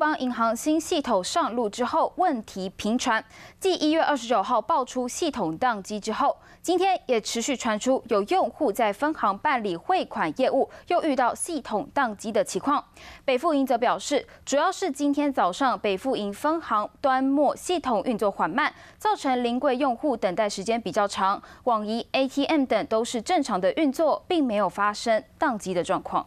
邦银行新系统上路之后，问题频传。继一月二十九号爆出系统宕机之后，今天也持续传出有用户在分行办理汇款业务又遇到系统宕机的情况。北富银则表示，主要是今天早上北富银分行端末系统运作缓慢，造成临柜用户等待时间比较长。网银、ATM 等都是正常的运作，并没有发生宕机的状况。